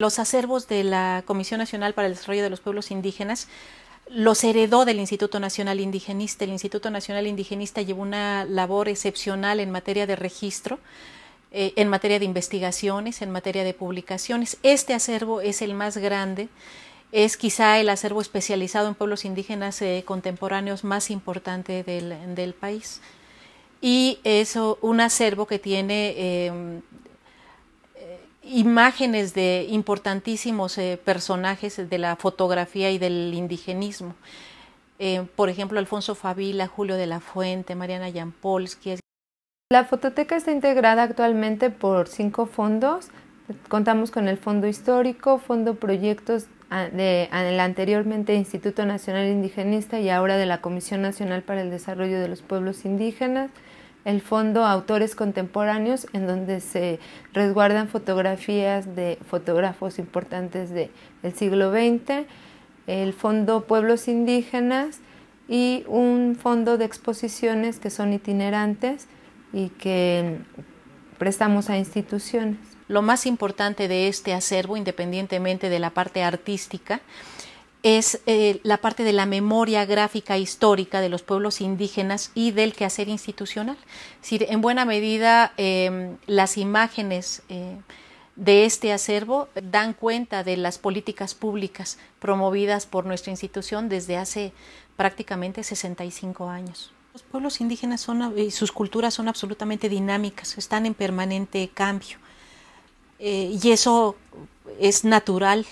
Los acervos de la Comisión Nacional para el Desarrollo de los Pueblos Indígenas los heredó del Instituto Nacional Indigenista. El Instituto Nacional Indigenista llevó una labor excepcional en materia de registro, eh, en materia de investigaciones, en materia de publicaciones. Este acervo es el más grande, es quizá el acervo especializado en pueblos indígenas eh, contemporáneos más importante del, país y es un acervo que tiene eh, imágenes de importantísimos eh, personajes de la fotografía y del indigenismo. Eh, por ejemplo, Alfonso Favila, Julio de la Fuente, Mariana Jampolsky. La fototeca está integrada actualmente por cinco fondos. Contamos con el Fondo Histórico, Fondo Proyectos del anteriormente Instituto Nacional Indigenista y ahora de la Comisión Nacional para el Desarrollo de los Pueblos Indígenas, el fondo Autores Contemporáneos, en donde se resguardan fotografías de fotógrafos importantes del el siglo XX, el fondo Pueblos Indígenas y un fondo de exposiciones que son itinerantes y que prestamos a instituciones. Lo más importante de este acervo, independientemente de la parte artística, es eh, la parte de la memoria gráfica histórica de los pueblos indígenas y del quehacer institucional. Es decir, en buena medida em, las imágenes eh, de este acervo dan cuenta de las políticas públicas promovidas por nuestra institución desde hace prácticamente 65 años. Los pueblos indígenas son, y sus culturas son absolutamente dinámicas, están en permanente cambio eh, y eso es natural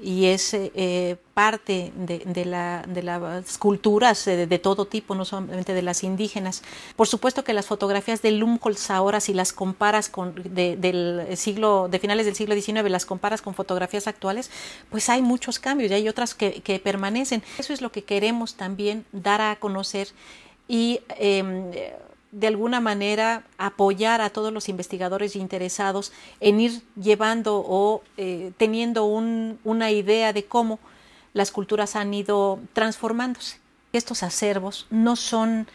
y es eh, parte de, de, la, de, las culturas eh, de, todo tipo, no solamente de las indígenas. Por supuesto que las fotografías de Lungholz ahora, si las comparas con del siglo, de finales del siglo XIX, las comparas con fotografías actuales, pues hay muchos cambios y hay otras que, que permanecen. Eso es lo que queremos también dar a conocer y em, de alguna manera apoyar a todos los investigadores interesados en ir llevando o eh, teniendo una idea de cómo las culturas han ido transformándose. Estos acervos no son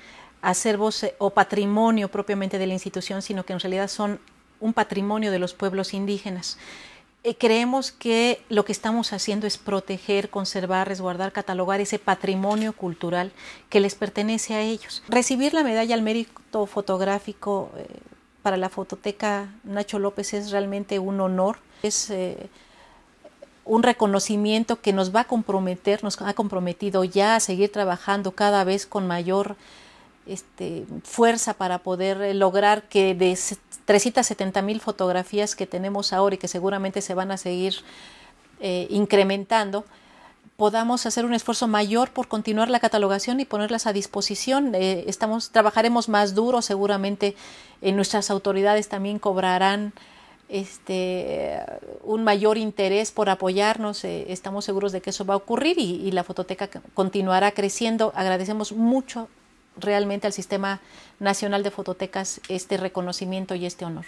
acervos eh, o patrimonio propiamente de la institución, sino que en realidad son un patrimonio de los pueblos indígenas. Eh, creemos que lo que estamos haciendo es proteger, conservar, resguardar, catalogar ese patrimonio cultural que les pertenece a ellos. Recibir la medalla al mérito fotográfico eh, para la fototeca Nacho López es realmente un honor. Es eh, un reconocimiento que nos va a comprometer, nos ha comprometido ya a seguir trabajando cada vez con mayor este, fuerza para poder lograr que 370 mil fotografías que tenemos ahora y que seguramente se van a seguir eh, incrementando, podamos hacer un esfuerzo mayor por continuar la catalogación y ponerlas a disposición. Eh, estamos, trabajaremos más duro, seguramente nuestras autoridades también cobrarán este, un mayor interés por apoyarnos. Eh, estamos seguros de que eso va a ocurrir y la fototeca continuará creciendo. Agradecemos mucho realmente al Sistema Nacional de Fototecas este reconocimiento y este honor.